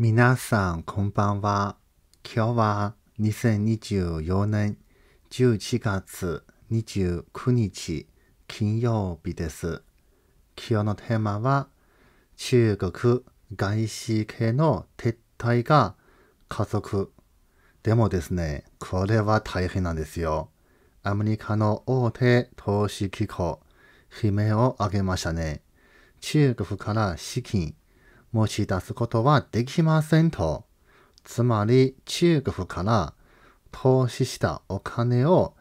皆さん、こんばんは。今日は2024年11月29日金曜日です。今日のテーマは中国外資系の撤退が加速。でもですね、これは大変なんですよ。アメリカの大手投資機構、悲鳴を上げましたね。中国から資金、持ち出すことはできませんと。つまり中国から投資したお金を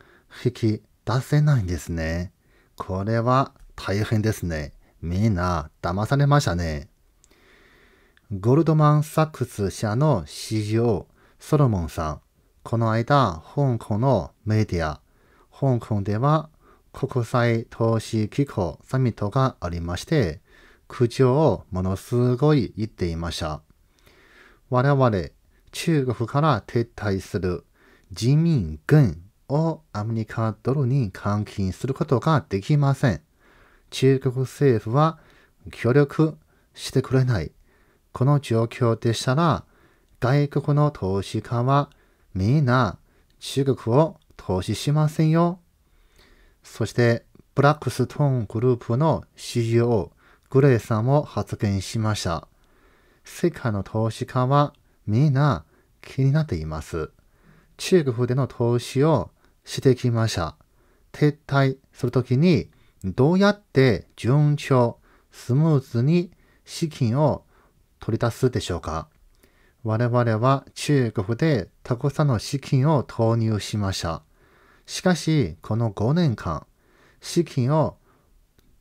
引き出せないんですね。これは大変ですね。みんな騙されましたね。ゴールドマン・サックス社の CEO、ソロモンさん。この間、香港のメディア、香港では国際投資機構サミットがありまして、苦情をものすごい言っていました。我々、中国から撤退する人民軍をアメリカドルに換金することができません。中国政府は協力してくれない。この状況でしたら、外国の投資家はみんな中国を投資しませんよ。そして、ブラックストーングループの CEO グレイさんも発言しました。世界の投資家はみんな気になっています。中国での投資をしてきました。撤退するときにどうやって順調、スムーズに資金を取り出すでしょうか我々は中国でたくさんの資金を投入しました。しかし、この5年間、資金を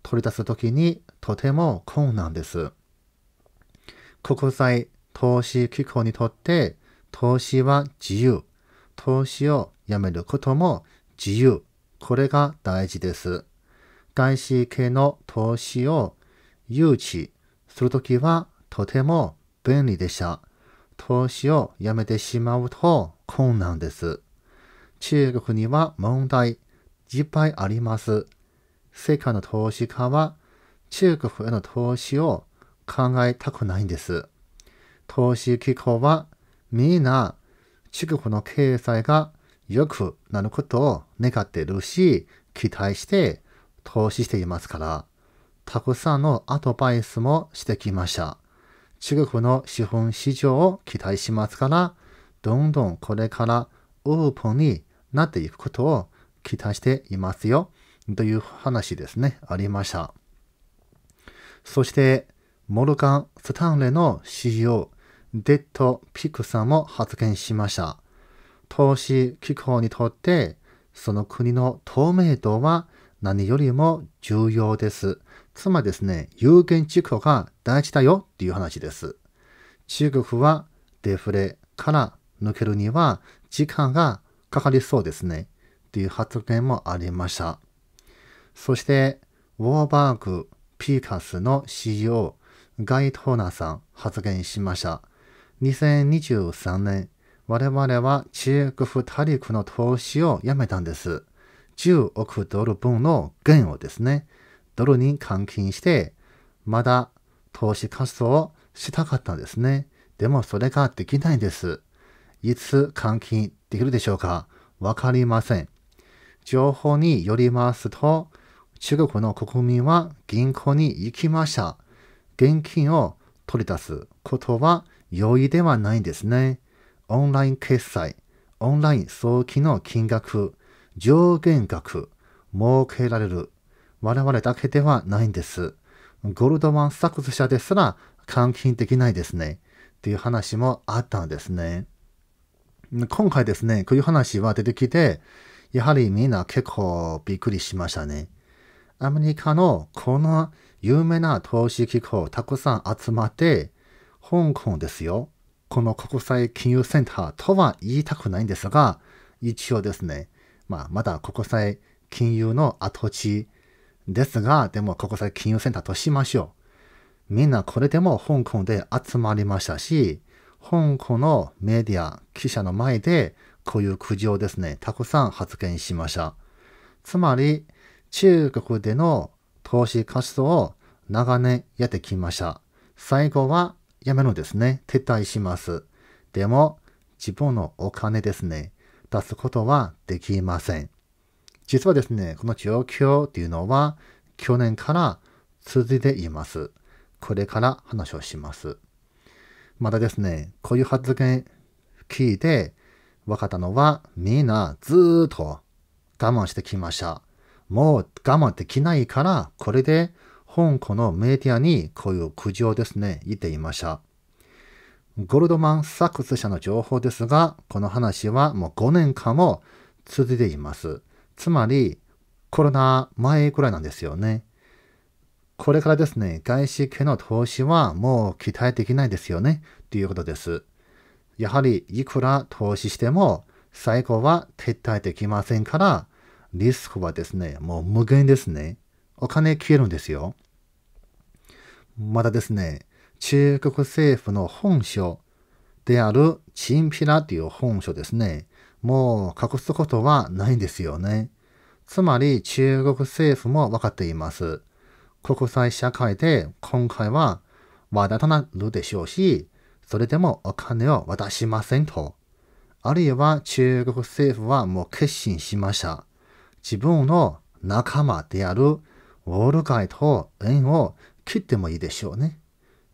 取り出すときにとても困難です。国際投資機構にとって投資は自由。投資をやめることも自由。これが大事です。外資系の投資を誘致するときはとても便利でした。投資をやめてしまうと困難です。中国には問題いっぱいあります。世界の投資家は中国への投資を考えたくないんです。投資機構はみんな中国の経済が良くなることを願っているし、期待して投資していますから、たくさんのアドバイスもしてきました。中国の資本市場を期待しますから、どんどんこれからオープンになっていくことを期待していますよ。という話ですね。ありました。そして、モルガン・スタンレの CEO、デッド・ピクさんも発言しました。投資機構にとって、その国の透明度は何よりも重要です。つまりですね、有限事項が大事だよっていう話です。中国はデフレから抜けるには時間がかかりそうですね。っていう発言もありました。そして、ウォーバーグピーカスの CEO、ガイ・トーナさん発言しました。2023年、我々は中国大陸の投資をやめたんです。10億ドル分の元をですね、ドルに換金して、まだ投資活動をしたかったんですね。でもそれができないんです。いつ換金できるでしょうかわかりません。情報によりますと、中国の国民は銀行に行きました。現金を取り出すことは容易ではないんですね。オンライン決済、オンライン送金の金額、上限額、設けられる。我々だけではないんです。ゴールドマン・サックス社ですら換金できないですね。っていう話もあったんですね。今回ですね、こういう話は出てきて、やはりみんな結構びっくりしましたね。アメリカのこの有名な投資機構たくさん集まって、香港ですよ。この国際金融センターとは言いたくないんですが、一応ですね、まあ、まだ国際金融の跡地ですが、でも国際金融センターとしましょう。みんなこれでも香港で集まりましたし、香港のメディア、記者の前で、こういう苦情ですね、たくさん発言しました。つまり、中国での投資活動を長年やってきました。最後はやめるんですね。撤退します。でも、自分のお金ですね。出すことはできません。実はですね、この状況っていうのは、去年から続いています。これから話をします。またですね、こういう発言聞いて分かったのは、みんなずっと我慢してきました。もう我慢できないから、これで香港のメディアにこういう苦情ですね、言っていました。ゴールドマン・サックス社の情報ですが、この話はもう5年間も続いています。つまり、コロナ前くらいなんですよね。これからですね、外資系の投資はもう期待できないですよね、ということです。やはり、いくら投資しても、最後は撤退できませんから、リスクはですね、もう無限ですね。お金消えるんですよ。またですね、中国政府の本書であるチンピラという本書ですね、もう隠すことはないんですよね。つまり中国政府も分かっています。国際社会で今回は話題となるでしょうし、それでもお金を渡しませんと。あるいは中国政府はもう決心しました。自分の仲間であるウォール街と縁を切ってもいいでしょうね。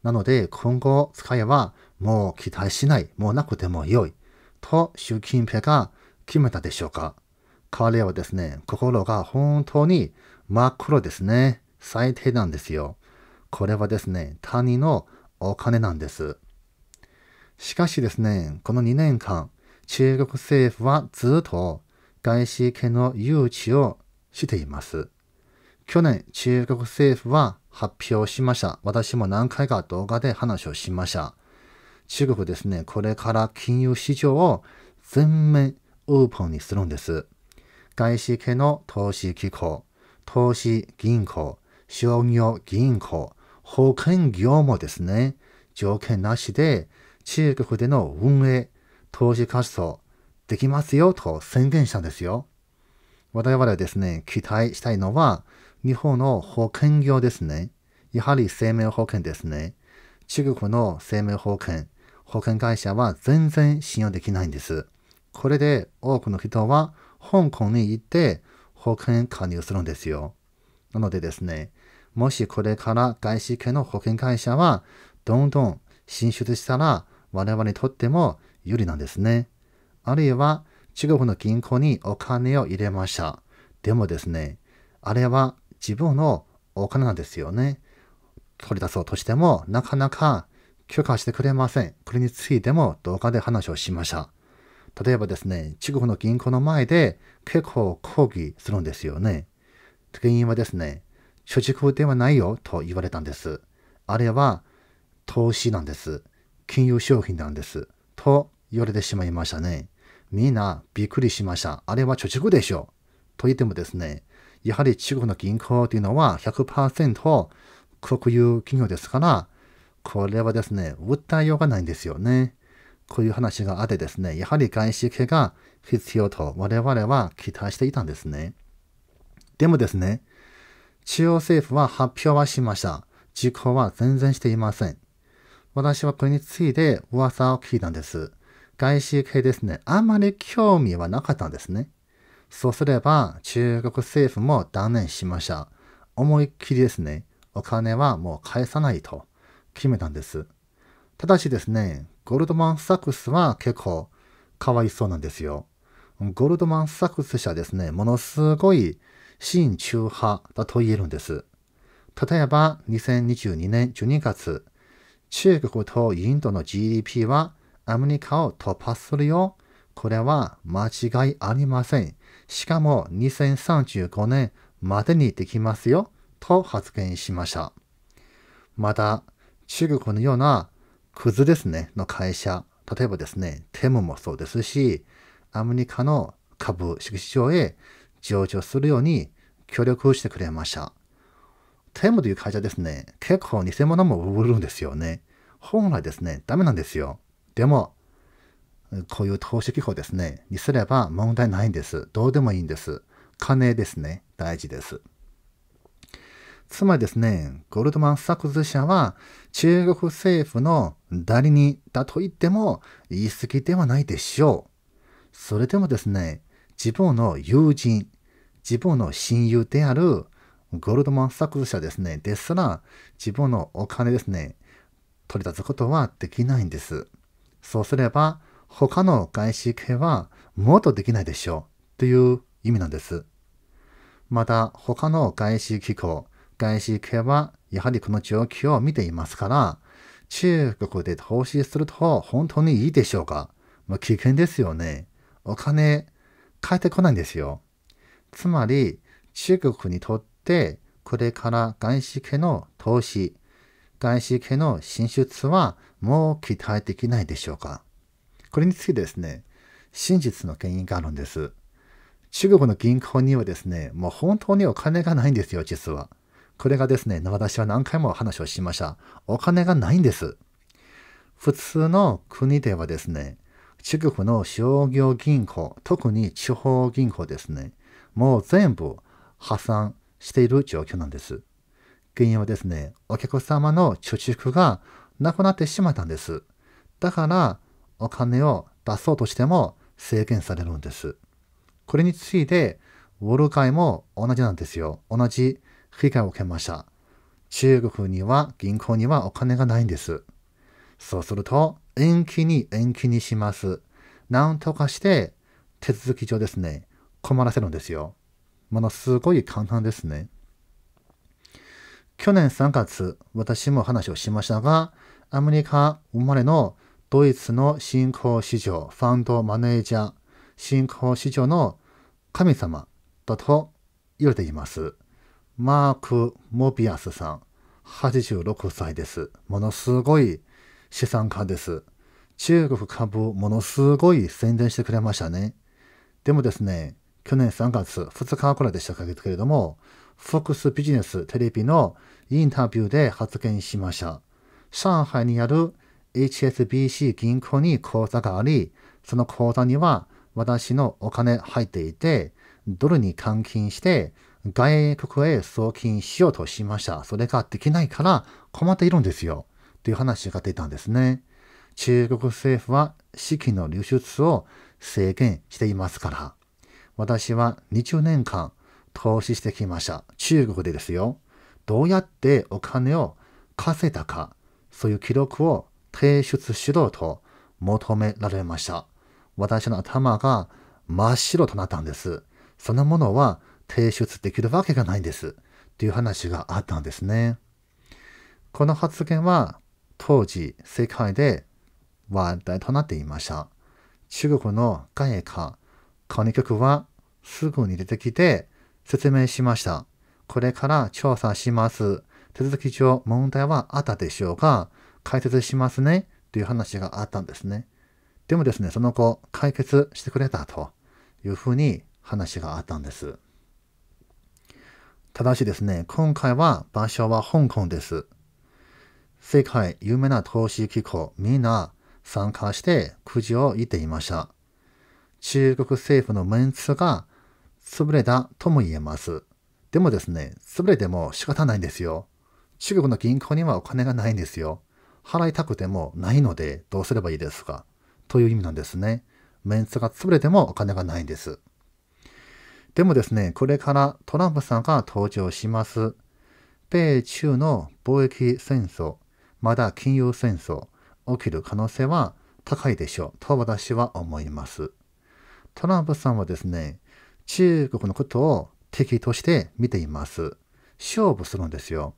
なので今後使えばもう期待しない、もうなくても良いと習近平が決めたでしょうか。彼はですね、心が本当に真っ黒ですね。最低なんですよ。これはですね、他人のお金なんです。しかしですね、この2年間、中国政府はずっと外資系の誘致をしています。去年、中国政府は発表しました。私も何回か動画で話をしました。中国ですね、これから金融市場を全面オープンにするんです。外資系の投資機構、投資銀行、商業銀行、保険業もですね、条件なしで中国での運営、投資活動、できますよと宣言したんですよ。我々はですね、期待したいのは、日本の保険業ですね。やはり生命保険ですね。中国の生命保険、保険会社は全然信用できないんです。これで多くの人は香港に行って保険加入するんですよ。なのでですね、もしこれから外資系の保険会社はどんどん進出したら我々にとっても有利なんですね。あるいは中国の銀行にお金を入れました。でもですね、あれは自分のお金なんですよね。取り出そうとしても、なかなか許可してくれません。これについても動画で話をしました。例えばですね、中国の銀行の前で結構抗議するんですよね。原因はですね、貯蓄ではないよと言われたんです。あれは投資なんです。金融商品なんです。と言われてしまいましたね。みんなびっくりしました。あれは貯蓄でしょう。と言ってもですね、やはり中国の銀行というのは100%国有企業ですから、これはですね、訴えようがないんですよね。こういう話があってですね、やはり外資系が必要と我々は期待していたんですね。でもですね、中央政府は発表はしました。実行は全然していません。私はこれについて噂を聞いたんです。外資系ですね、あまり興味はなかったんですね。そうすれば、中国政府も断念しました。思いっきりですね、お金はもう返さないと決めたんです。ただしですね、ゴールドマン・サックスは結構かわいそうなんですよ。ゴールドマン・サックス社ですね、ものすごい親中派だと言えるんです。例えば、2022年12月、中国とインドの GDP はアメリカを突破するよ。これは間違いありません。しかも2035年までにできますよ。と発言しました。また、中国のようなクズですね、の会社。例えばですね、テムもそうですし、アメリカの株式市場へ上場するように協力してくれました。テムという会社ですね、結構偽物も売るんですよね。本来ですね、ダメなんですよ。でも、こういう投資機構ですね、にすれば問題ないんです。どうでもいいんです。金ですね、大事です。つまりですね、ゴールドマン・サックス社は中国政府の代理人だと言っても言い過ぎではないでしょう。それでもですね、自分の友人、自分の親友であるゴールドマン・サックス社ですね、ですら自分のお金ですね、取り出すことはできないんです。そうすれば、他の外資系はもっとできないでしょうという意味なんです。また、他の外資機構、外資系はやはりこの状況を見ていますから、中国で投資すると本当にいいでしょうかま危険ですよね。お金返ってこないんですよ。つまり、中国にとってこれから外資系の投資、外資系の進出はもう期待できないでしょうか。これについてですね、真実の原因があるんです。中国の銀行にはですね、もう本当にお金がないんですよ、実は。これがですね、私は何回も話をしました。お金がないんです。普通の国ではですね、中国の商業銀行、特に地方銀行ですね、もう全部破産している状況なんです。原因はですね、お客様の貯蓄がなくなってしまったんです。だから、お金を出そうとしても制限されるんです。これについて、ウォール街も同じなんですよ。同じ被害を受けました。中国には銀行にはお金がないんです。そうすると、延期に延期にします。なんとかして、手続き上ですね、困らせるんですよ。ものすごい簡単ですね。去年3月、私も話をしましたが、アメリカ生まれのドイツの新興市場、ファンドマネージャー、新興市場の神様だと言われています。マーク・モビアスさん、86歳です。ものすごい資産家です。中国株、ものすごい宣伝してくれましたね。でもですね、去年3月2日くらいでしたけれども、FOX ビジネステレビのインタビューで発言しました。上海にある HSBC 銀行に口座があり、その口座には私のお金入っていて、ドルに換金して外国へ送金しようとしました。それができないから困っているんですよ。という話が出たんですね。中国政府は資金の流出を制限していますから。私は20年間投資してきました。中国でですよ。どうやってお金を稼いだか、そういう記録を提出しろと求められました。私の頭が真っ白となったんです。そのものは提出できるわけがないんです。という話があったんですね。この発言は当時世界で話題となっていました。中国の外貨、管理局はすぐに出てきて説明しました。これから調査します。手続き上問題はあったでしょうが、解説しますねという話があったんですね。でもですね、その後、解決してくれたというふうに話があったんです。ただしですね、今回は場所は香港です。世界有名な投資機構みんな参加してくじを言っていました。中国政府のメンツが潰れたとも言えます。でもですね、潰れても仕方ないんですよ。中国の銀行にはお金がないんですよ。払いたくてもないのでどうすればいいですかという意味なんですね。メンツが潰れてもお金がないんです。でもですね、これからトランプさんが登場します。米中の貿易戦争、まだ金融戦争、起きる可能性は高いでしょうと私は思います。トランプさんはですね、中国のことを敵として見ています。勝負するんですよ。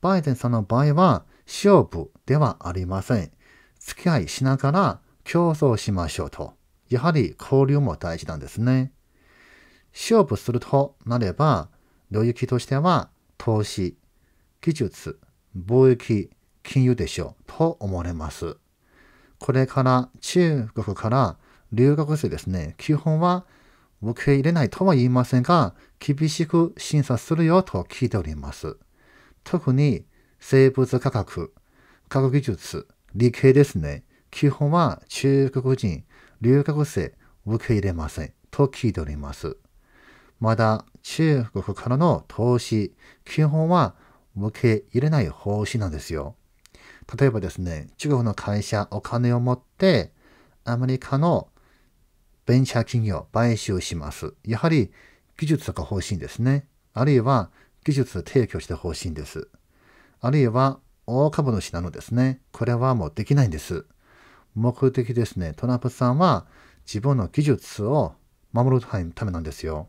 バイデンさんの場合は勝負ではありません。付き合いしながら競争しましょうと。やはり交流も大事なんですね。勝負するとなれば、領域としては投資、技術、貿易、金融でしょうと思われます。これから中国から留学生ですね、基本は受け入れないとは言いませんが、厳しく審査するよと聞いております。特に生物科学、科学技術、理系ですね。基本は中国人、留学生受け入れませんと聞いております。まだ中国からの投資、基本は受け入れない方針なんですよ。例えばですね、中国の会社お金を持ってアメリカのベンチャー企業、買収します。やはり技術とか方針ですね。あるいは技術提供しし方針です。あるいは大株主なのですね。これはもうできないんです。目的ですね。トランプさんは自分の技術を守るためなんですよ。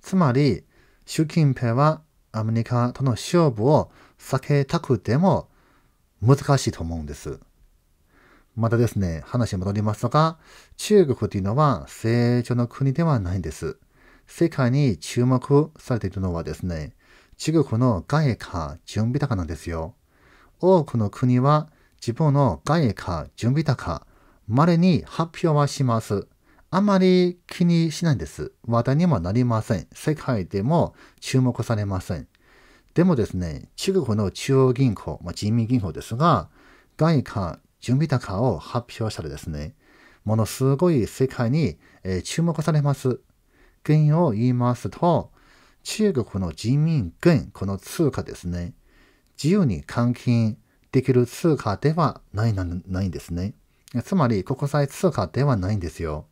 つまり、習近平はアメリカとの勝負を避けたくても難しいと思うんです。またですね、話戻りますが、中国というのは成長の国ではないんです。世界に注目されているのはですね、中国の外貨準備高なんですよ。多くの国は自分の外貨準備高、まれに発表はします。あまり気にしないんです。話題にもなりません。世界でも注目されません。でもですね、中国の中央銀行、まあ、人民銀行ですが、外貨準備高を発表したらですね、ものすごい世界に、え注目されます。原因を言いますと、中国の人民元、この通貨ですね、自由に換金できる通貨ではないなないんですね。つまり国際通貨ではないんですよ。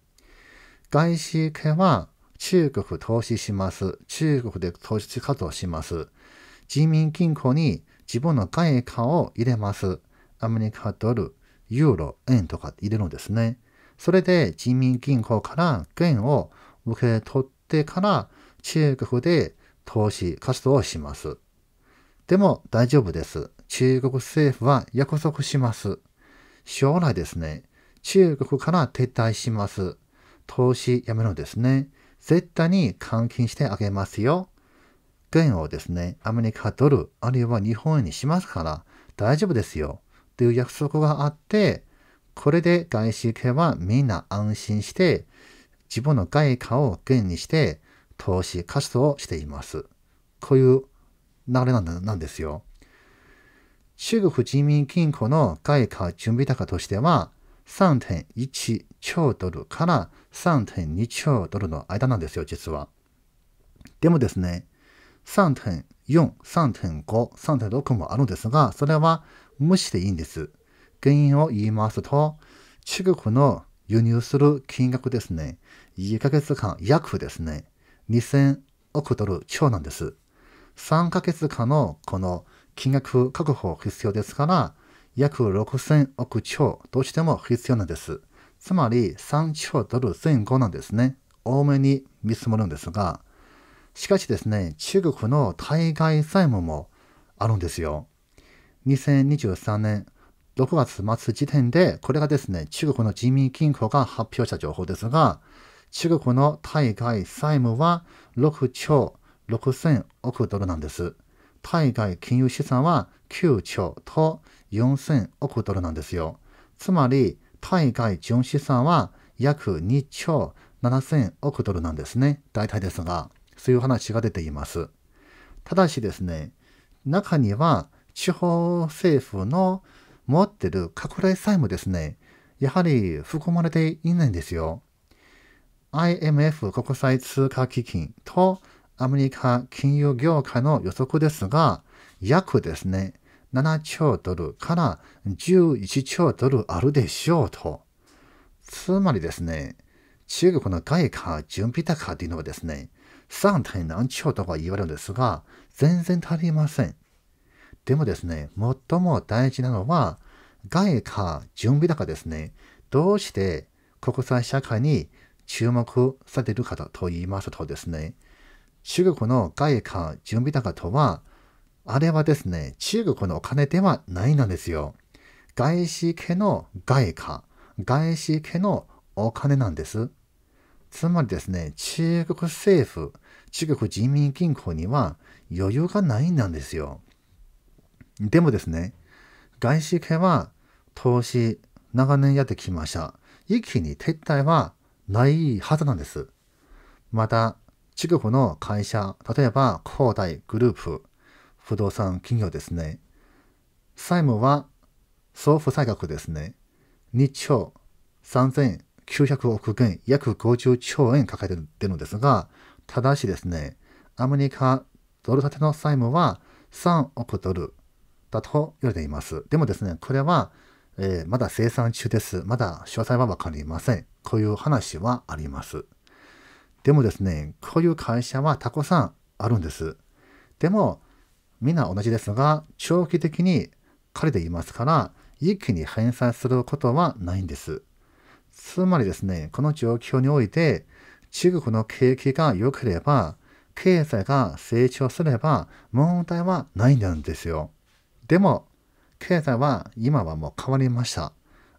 外資系は中国投資します。中国で投資活動します。人民銀行に自分の外貨を入れます。アメリカドル、ユーロ、円とか入れるんですね。それで人民銀行から元を受け取ってから中国で投資活動をします。でも大丈夫です。中国政府は約束します。将来ですね、中国から撤退します。投資やめるんですね。絶対に換金してあげますよ。元をですね、アメリカドル、あるいは日本円にしますから大丈夫ですよ。ていう約束があって、これで外資系はみんな安心して、自分の外貨を元にして投資活動をしています。こういう流れなんですよ。中国人民銀行の外貨準備高としては、3.1兆ドルから3.2兆ドルの間なんですよ、実は。でもですね、3.1 4、3.5、3.6もあるんですが、それは無視でいいんです。原因を言いますと、中国の輸入する金額ですね。1ヶ月間約ですね。2000億ドル超なんです。3ヶ月間のこの金額確保必要ですから、約6000億超どうしても必要なんです。つまり3兆ドル前後なんですね。多めに見積もるんですが、しかしですね、中国の対外債務もあるんですよ。2023年6月末時点で、これがですね、中国の人民銀行が発表した情報ですが、中国の対外債務は6兆6千億ドルなんです。対外金融資産は9兆と4千億ドルなんですよ。つまり、対外純資産は約2兆7千億ドルなんですね。大体ですが。そういう話が出ています。ただしですね、中には地方政府の持ってる隠れ債務ですね、やはり含まれていないんですよ。IMF 国際通貨基金とアメリカ金融業界の予測ですが、約ですね、7兆ドルから11兆ドルあるでしょうと。つまりですね、中国の外貨準備高というのはですね、3. 何兆とか言われるんですが、全然足りません。でもですね、最も大事なのは、外貨、準備高ですね。どうして国際社会に注目されるかと言いますとですね、中国の外貨、準備高とは、あれはですね、中国のお金ではないなんですよ。外資系の外貨、外資系のお金なんです。つまりですね、中国政府、中国人民銀行には余裕がないんですよ。でもですね、外資系は投資長年やってきました。一気に撤退はないはずなんです。また、中国の会社、例えば恒大グループ、不動産企業ですね。債務は総負債額ですね。2兆3900億元、約50兆円抱えているのですが、ただしですね、アメリカドル建ての債務は3億ドルだと言われています。でもですね、これは、えー、まだ生産中です。まだ詳細はわかりません。こういう話はあります。でもですね、こういう会社はたくさんあるんです。でも、みんな同じですが、長期的に借りていますから、一気に返済することはないんです。つまりですね、この状況において、中国の景気が良ければ、経済が成長すれば問題はないんですよ。でも、経済は今はもう変わりました。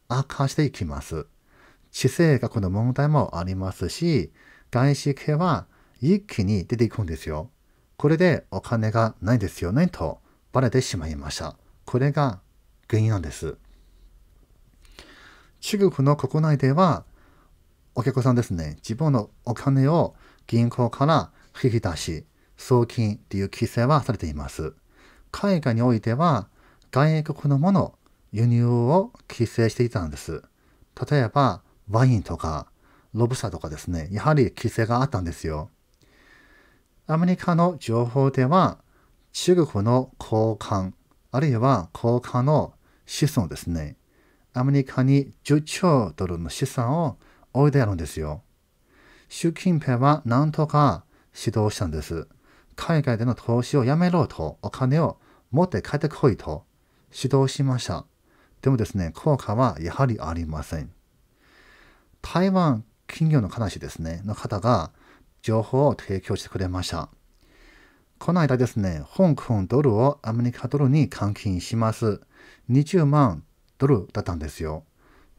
悪化していきます。地政学の問題もありますし、外資系は一気に出ていくんですよ。これでお金がないですよねとバレてしまいました。これが原因なんです。中国の国内ではお客さんですね、自分のお金を銀行から引き出し、送金っていう規制はされています。海外においては、外国のもの、輸入を規制していたんです。例えば、ワインとか、ロブサとかですね、やはり規制があったんですよ。アメリカの情報では、中国の交換、あるいは交換の資産ですね、アメリカに10兆ドルの資産をおいであるんですよ。習近平は何とか指導したんです。海外での投資をやめろと、お金を持って帰ってこいと指導しました。でもですね、効果はやはりありません。台湾企業の話ですね、の方が情報を提供してくれました。この間ですね、香港ドルをアメリカドルに換金します。20万ドルだったんですよ。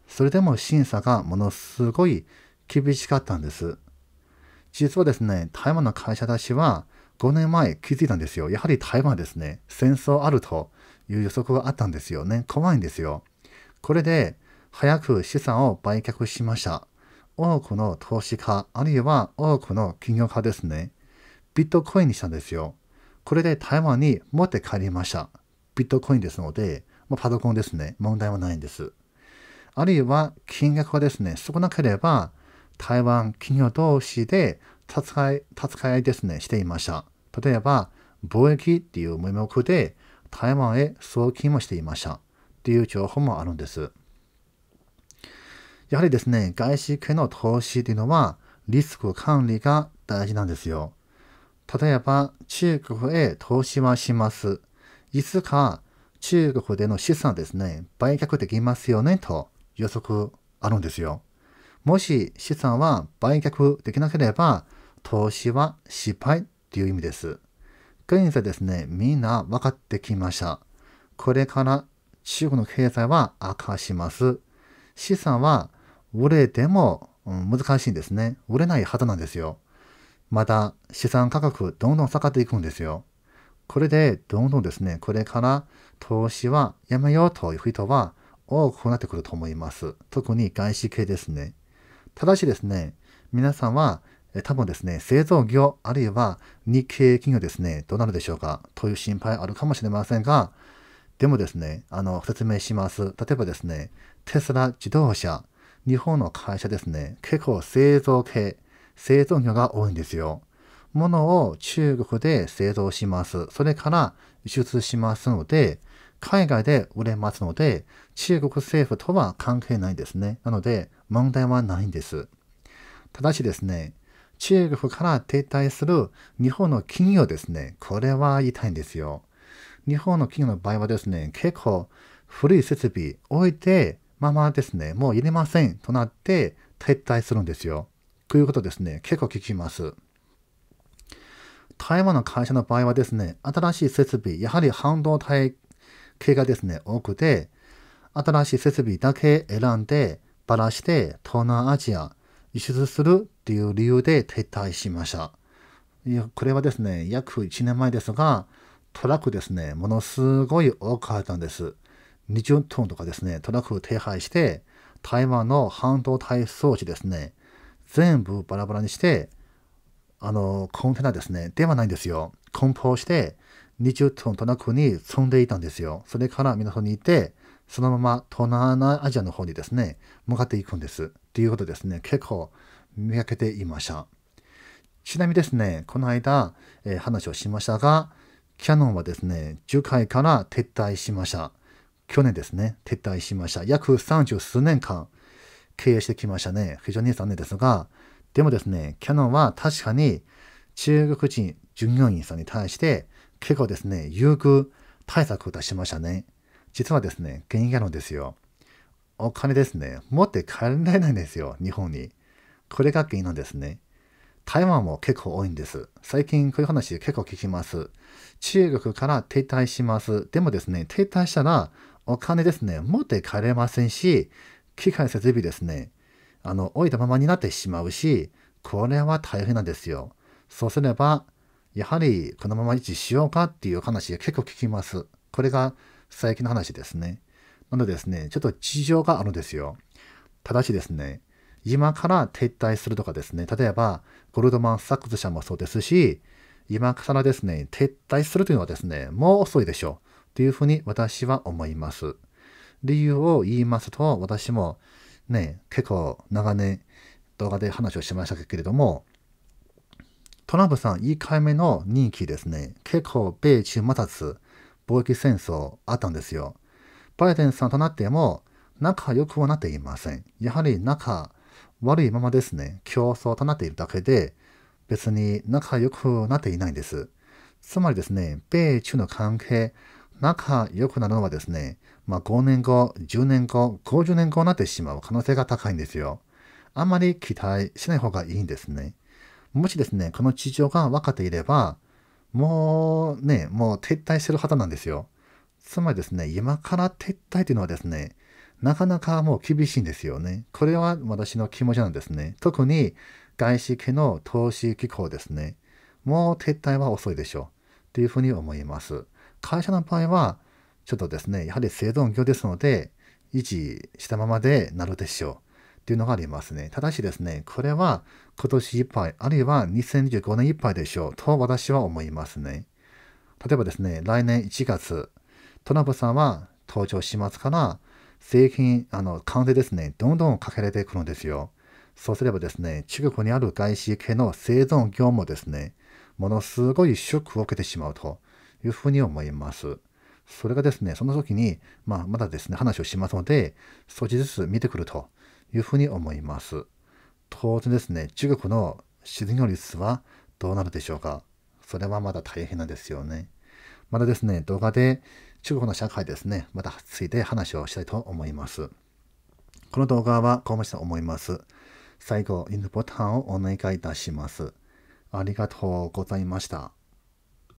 それでも審査がものすごい厳しかったんです。実はですね、台湾の会社出しは5年前気づいたんですよ。やはり台湾ですね、戦争あるという予測があったんですよね。怖いんですよ。これで早く資産を売却しました。多くの投資家、あるいは多くの企業家ですね。ビットコインにしたんですよ。これで台湾に持って帰りました。ビットコインですので、まあ、パソコンですね。問題はないんです。あるいは金額がですね、少なければ、台湾企業同士で戦い、助いですね、していました。例えば、貿易っていう名目で台湾へ送金もしていましたっていう情報もあるんです。やはりですね、外資系の投資というのはリスク管理が大事なんですよ。例えば、中国へ投資はします。いつか中国での資産ですね、売却できますよねと予測あるんですよ。もし資産は売却できなければ、投資は失敗っていう意味です。現在ですね、みんな分かってきました。これから中国の経済は悪化します。資産は売れても、難しいんですね。売れないはずなんですよ。また資産価格どんどん下がっていくんですよ。これでどんどんですね、これから投資はやめようという人は多くなってくると思います。特に外資系ですね。ただしですね、皆さんは多分ですね、製造業あるいは日系企業ですね、どうなるでしょうかという心配あるかもしれませんが、でもですね、あの、説明します。例えばですね、テスラ自動車、日本の会社ですね、結構製造系、製造業が多いんですよ。ものを中国で製造します。それから輸出しますので、海外で売れますので、中国政府とは関係ないですね。なので、問題はないんです。ただしですね、中国から撤退する日本の企業ですね、これは言いたいんですよ。日本の企業の場合はですね、結構古い設備置いて、ままですね、もういれませんとなって撤退するんですよ。ということですね、結構聞きます。台湾の会社の場合はですね、新しい設備、やはり半導体毛がですね、多くて、新しい設備だけ選んで、ばらして東南アジア輸出するっていう理由で撤退しました。いや、これはですね、約1年前ですが、トラックですね、ものすごい多かったんです。20トンとかですね、トラックを手配して、台湾の半導体装置ですね、全部バラバラにして、あの、コンテナですね、ではないんですよ。梱包して、20トンとなくに積んでいたんですよ。それから港にいて、そのまま東南アジアの方にですね、向かっていくんです。っていうことですね、結構見分けていました。ちなみにですね、この間、えー、話をしましたが、キヤノンはですね、樹海から撤退しました。去年ですね、撤退しました。約30数年間経営してきましたね。非常に残念ですが、でもですね、キヤノンは確かに中国人従業員さんに対して結構ですね、優遇対策を出しましたね。実はですね、原因があるんですよ。お金ですね、持って帰れないんですよ、日本に。これが原因なんですね。台湾も結構多いんです。最近こういう話結構聞きます。中国から停滞します。でもですね、停滞したらお金ですね、持って帰れませんし、機械設備ですね、あの、置いたままになってしまうし、これは大変なんですよ。そうすれば、やはりこのまま維持しようかっていう話結構聞きます。これが最近の話ですね。なのでですね、ちょっと事情があるんですよ。ただしですね、今から撤退するとかですね、例えばゴールドマン・サックス社もそうですし、今からですね、撤退するというのはですね、もう遅いでしょう。というふうに私は思います。理由を言いますと、私もね、結構長年動画で話をしましたけれども、トランプさん1回目の任期ですね、結構米中摩擦、貿易戦争あったんですよ。バイデンさんとなっても仲良くはなっていません。やはり仲悪いままですね、競争となっているだけで、別に仲良くなっていないんです。つまりですね、米中の関係、仲良くなるのはですね、まあ、5年後、10年後、50年後になってしまう可能性が高いんですよ。あんまり期待しない方がいいんですね。もしですね、この地上が分かっていれば、もうね、もう撤退してるはずなんですよ。つまりですね、今から撤退というのはですね、なかなかもう厳しいんですよね。これは私の気持ちなんですね。特に外資系の投資機構ですね。もう撤退は遅いでしょう。というふうに思います。会社の場合は、ちょっとですね、やはり生存業ですので、維持したままでなるでしょう。っていうのがありますね。ただしですね、これは今年いっぱい、あるいは2025年いっぱいでしょうと私は思いますね。例えばですね、来年1月、トランプさんは登場しますから、製品、あの、関税ですね、どんどんかけられてくるんですよ。そうすればですね、中国にある外資系の生存業もですね、ものすごいショックを受けてしまうというふうに思います。それがですね、その時に、まあ、まだですね、話をしますので、少しずつ見てくるというふうに思います。当然ですね、中国の失業率はどうなるでしょうかそれはまだ大変なんですよね。またですね、動画で中国の社会ですね、またついて話をしたいと思います。この動画はこうもしたと思います。最後、イントボタンをお願いいたします。ありがとうございました。